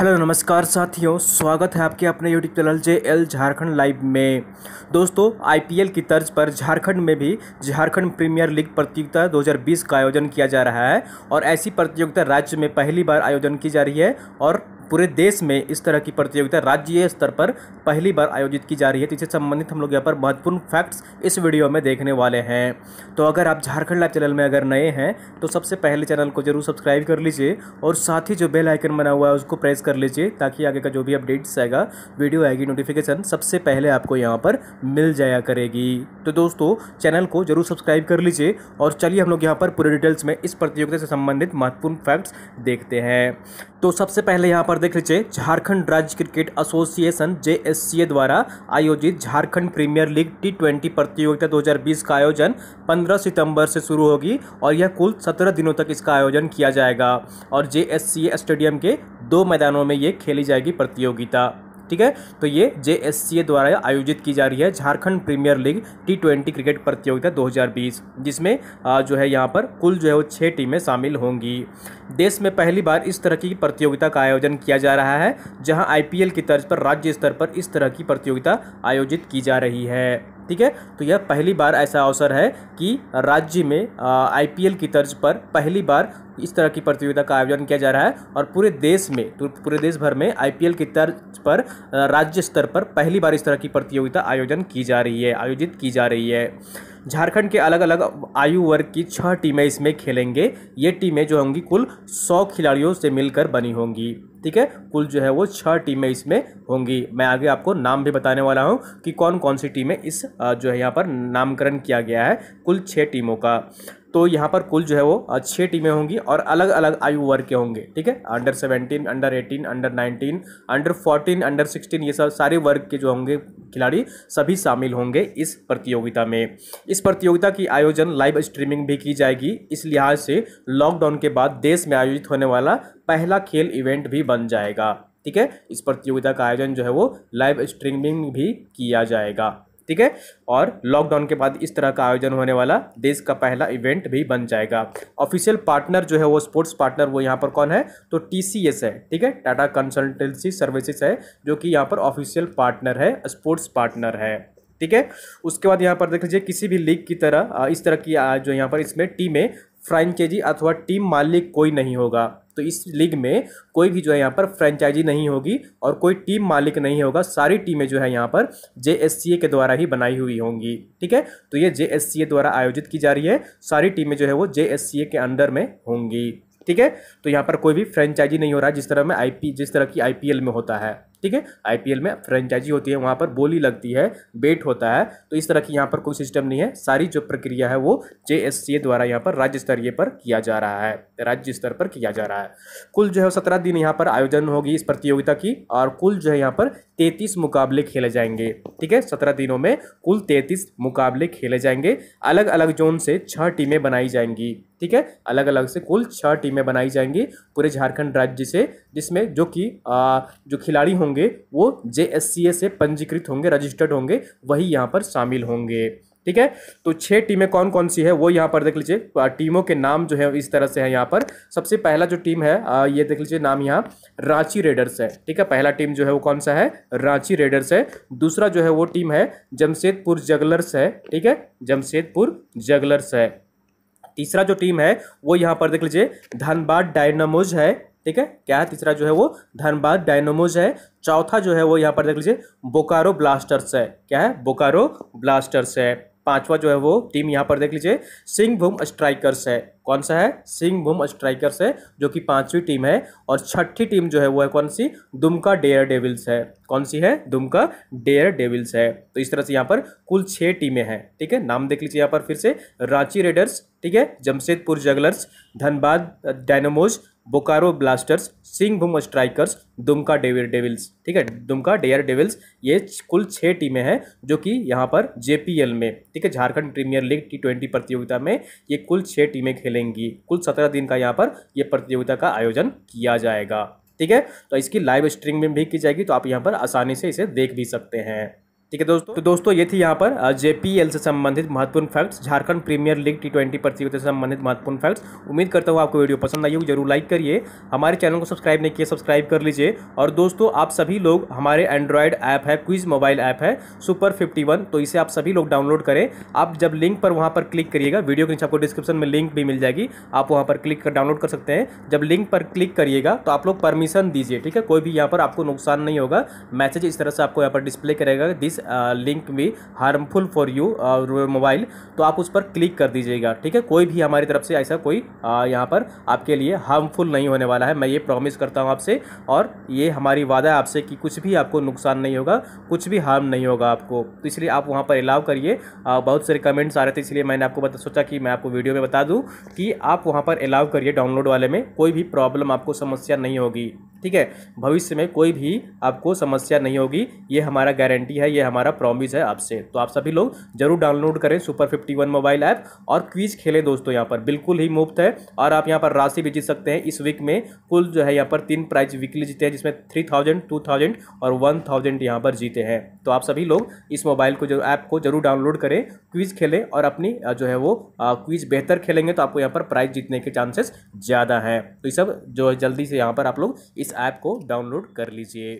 hello नमस्कार साथियों स्वागत है आपके अपने YouTube channel J L Jharkhand live में दोस्तों आईपीएल की तर्ज पर झारखंड में भी झारखंड प्रीमियर लीग प्रतियोगिता 2020 का आयोजन किया जा रहा है और ऐसी प्रतियोगिता राज्य में पहली बार आयोजन की जा रही है और पूरे देश में इस तरह की प्रतियोगिता राज्य स्तर पर पहली बार आयोजित की जा रही है तो इससे संबंधित हम लोग यहाँ पर महत्वपूर्ण फैक्ट्स इस वीडियो में देखने वाले हैं तो अगर आप झारखंड लाइव चैनल में अगर नए हैं तो सबसे पहले चैनल को जरूर सब्सक्राइब कर लीजिए और साथ ही जो बेल आइकन बना हुआ है उसको प्रेस कर लीजिए ताकि आगे का जो भी अपडेट्स आएगा वीडियो आएगी नोटिफिकेशन सबसे पहले आपको यहाँ पर मिल जाया करेगी तो दोस्तों चैनल को जरूर सब्सक्राइब कर लीजिए और चलिए हम लोग यहाँ पर पूरे डिटेल्स में इस प्रतियोगिता से संबंधित महत्वपूर्ण फैक्ट्स देखते हैं तो सबसे पहले यहाँ पर देख लीजिए झारखंड राज्य क्रिकेट एसोसिएशन जे द्वारा आयोजित Jharkhand premier league T twenty प्रतियोगिता 2020 का आयोजन 15 सितंबर से शुरू होगी और यह कुल 17 दिनों तक इसका आयोजन किया जाएगा और जे स्टेडियम के दो मैदानों में ये खेली जाएगी प्रतियोगिता ठीक है तो ये जे द्वारा आयोजित की जा रही है Jharkhand premier league T cricket प्रतियोगिता दो जिसमें जो है यहाँ पर कुल जो है वो छः टीमें शामिल होंगी देश में पहली बार इस तरह की प्रतियोगिता का आयोजन किया जा रहा है जहां आई की तर्ज पर राज्य स्तर पर इस तरह की प्रतियोगिता आयोजित की जा रही है ठीक है तो यह पहली बार ऐसा अवसर है कि राज्य में आईपीएल की तर्ज पर पहली बार इस तरह की प्रतियोगिता का आयोजन किया जा रहा है और पूरे देश में तो पूरे देश भर में आईपीएल की तर्ज पर राज्य स्तर पर पहली बार इस तरह की प्रतियोगिता आयोजन की जा रही है आयोजित की जा रही है झारखंड के अलग अलग आयु वर्ग की छह टीमें इसमें खेलेंगे ये टीमें जो होंगी कुल सौ खिलाड़ियों से मिलकर बनी होंगी ठीक है कुल जो है वो छह टीमें इसमें होंगी मैं आगे आपको नाम भी बताने वाला हूँ कि कौन कौन सी टीमें इस जो है यहाँ पर नामकरण किया गया है कुल छः टीमों का तो यहाँ पर कुल जो है वो छः टीमें होंगी और अलग अलग आयु वर्ग के होंगे ठीक है under seventeen under eighteen under nineteen under fourteen under sixteen ये सब सारे वर्ग के जो होंगे खिलाड़ी सभी शामिल होंगे इस प्रतियोगिता में इस प्रतियोगिता की आयोजन लाइव स्ट्रीमिंग भी की जाएगी इस लिहाज से लॉकडाउन के बाद देश में आयोजित होने वाला पहला खेल इवेंट भी बन जाएगा ठीक है इस प्रतियोगिता का आयोजन जो है वो लाइव स्ट्रीमिंग भी किया जाएगा ठीक है और लॉकडाउन के बाद इस तरह का आयोजन होने वाला देश का पहला इवेंट भी बन जाएगा ऑफिशियल पार्टनर जो है वो स्पोर्ट्स पार्टनर वो यहाँ पर कौन है तो टी है ठीक है टाटा कंसल्टेंसी सर्विसेज है जो कि यहाँ पर ऑफिशियल पार्टनर है स्पोर्ट्स पार्टनर है ठीक है उसके बाद यहाँ पर देख लीजिए किसी भी लीग की तरह इस तरह की जो यहाँ पर इसमें टीमें फ्रेंचाइजी अथवा टीम मालिक कोई नहीं होगा तो इस लीग में कोई भी जो है यहाँ पर फ्रेंचाइजी नहीं होगी और कोई टीम मालिक नहीं होगा सारी टीमें जो है यहाँ पर जे के द्वारा ही बनाई हुई होंगी ठीक है तो ये जे द्वारा आयोजित की जा रही है सारी टीमें जो है वो जे के अंडर में होंगी ठीक है तो यहाँ पर कोई भी फ्रेंचाइजी नहीं हो रहा जिस तरह में आई जिस तरह की आई में होता है ठीक है आईपीएल में फ्रेंचाइजी होती है वहाँ पर बोली लगती है बेट होता है तो इस तरह की यहाँ पर कोई सिस्टम नहीं है सारी जो प्रक्रिया है वो जे द्वारा यहाँ पर राज्य स्तरीय पर किया जा रहा है राज्य स्तर पर किया जा रहा है कुल जो है सत्रह दिन यहाँ पर आयोजन होगी इस प्रतियोगिता की और कुल जो है यहाँ पर तैतीस मुकाबले खेले जाएंगे ठीक है सत्रह दिनों में कुल तैतीस मुकाबले खेले जाएंगे अलग अलग जोन से छः टीमें बनाई जाएंगी ठीक है अलग अलग से कुल छह टीमें बनाई जाएंगी पूरे झारखंड राज्य से जिसमें जो कि जो खिलाड़ी होंगे वो जे से पंजीकृत होंगे रजिस्टर्ड होंगे वही यहाँ पर शामिल होंगे ठीक है तो छह टीमें कौन कौन सी है वो यहाँ पर देख लीजिए टीमों के नाम जो है इस तरह से है यहाँ पर सबसे पहला जो टीम है ये देख लीजिए नाम यहाँ रांची रेडर्स है ठीक है पहला टीम जो है वो कौन सा है रांची रेडर्स है दूसरा जो है वो टीम है जमशेदपुर जगलर्स है ठीक है जमशेदपुर जगलर्स है तीसरा जो टीम है वो यहाँ पर देख लीजिए धनबाद डायनामोज है ठीक है क्या है तीसरा जो है वो धनबाद डायनोमोज है चौथा जो है वो यहाँ पर देख लीजिए बोकारो ब्लास्टर्स है क्या है बोकारो ब्लास्टर्स है पांचवा जो है वो टीम यहाँ पर देख लीजिए सिंह भूम स्ट्राइकर्स है कौन सा है सिंह भूम स्ट्राइकर्स है जो कि पांचवी टीम है और छठी टीम जो है वो है कौन सी दुमका डेयर डेविल्स है कौन सी है दुमका डेयर डेविल्स है तो इस तरह से यहाँ पर कुल छः टीमें हैं ठीक है नाम देख लीजिए यहाँ पर फिर से रांची रेडर्स ठीक है Jamshedpur jugglers Dhanbad dynamos Bokaro blasters Singhbhum strikers Dumka daredevils ठीक है दुमका डेयर डेविल्स ये कुल छः टीमें हैं जो कि यहाँ पर जेपीएल में ठीक है Jharkhand premier league T twenty प्रतियोगिता में ये कुल छः टीमें खेलेंगी कुल सत्रह दिन का यहाँ पर ये प्रतियोगिता का आयोजन किया जाएगा ठीक है तो इसकी लाइव स्ट्रीमिंग भी की जाएगी तो आप यहाँ पर आसानी से इसे देख भी सकते हैं ठीक है दोस्तों तो दोस्तों ये थी यहाँ पर जेपीएल से संबंधित महत्वपूर्ण facts Jharkhand premier league T twenty प्रतियोगिता से संबंधित महत्वपूर्ण फैक्ट्स उम्मीद करता हूँ आपको वीडियो पसंद आई हो जरूर लाइक करिए हमारे चैनल को सब्सक्राइब नहीं किया सब्सक्राइब कर लीजिए और दोस्तों आप सभी लोग हमारे एंड्रॉयड ऐप है क्विज मोबाइल ऐप है सुपर फिफ्टी वन तो इसे आप सभी लोग डाउनलोड करें आप जब लिंक पर वहाँ पर क्लिक करिएगा वीडियो के नीचे आपको डिस्क्रिप्शन में लिंक भी मिल जाएगी आप वहाँ पर क्लिक कर डाउनलोड कर सकते हैं जब लिंक पर क्लिक करिएगा तो आप लोग परमिशन दीजिए ठीक है कोई भी यहाँ पर आपको नुकसान नहीं होगा मैसेज इस तरह से आपको यहाँ पर डिस्प्ले करेगा दिस लिंक भी हार्मफुल फॉर यू मोबाइल तो आप उस पर क्लिक कर दीजिएगा ठीक है कोई भी हमारी तरफ से ऐसा कोई यहाँ पर आपके लिए हार्मफुल नहीं होने वाला है मैं ये प्रॉमिस करता हूँ आपसे और ये हमारी वादा है आपसे कि कुछ भी आपको नुकसान नहीं होगा कुछ भी हार्म नहीं होगा आपको तो इसलिए आप वहाँ पर अलाव करिए बहुत सारे कमेंट्स आ रहे थे इसलिए मैंने आपको सोचा कि मैं आपको वीडियो में बता दूँ कि आप वहाँ पर अलाव करिए डाउनलोड वाले में कोई भी प्रॉब्लम आपको समस्या नहीं होगी ठीक है भविष्य में कोई भी आपको समस्या नहीं होगी ये हमारा गारंटी है ये हमारा प्रॉमिस है आपसे तो आप सभी लोग जरूर डाउनलोड करें super fifty one mobile app और क्विज खेलें दोस्तों यहाँ पर बिल्कुल ही मुफ्त है और आप यहाँ पर राशि भी जीत सकते हैं इस वीक में कुल जो है यहाँ पर तीन प्राइज वीकली जीते हैं जिसमें थ्री थाउजेंड टू थाउजेंड और वन थाउजेंड यहाँ पर जीते हैं तो आप सभी लोग इस मोबाइल को जो ऐप को जरूर डाउनलोड करें क्विज खेलें और अपनी जो है वो क्विज बेहतर खेलेंगे तो आपको यहाँ पर प्राइज जीतने के चांसेस ज़्यादा हैं तो ये सब जो है जल्दी से यहाँ पर आप लोग इस इस ऐप को डाउनलोड कर लीजिए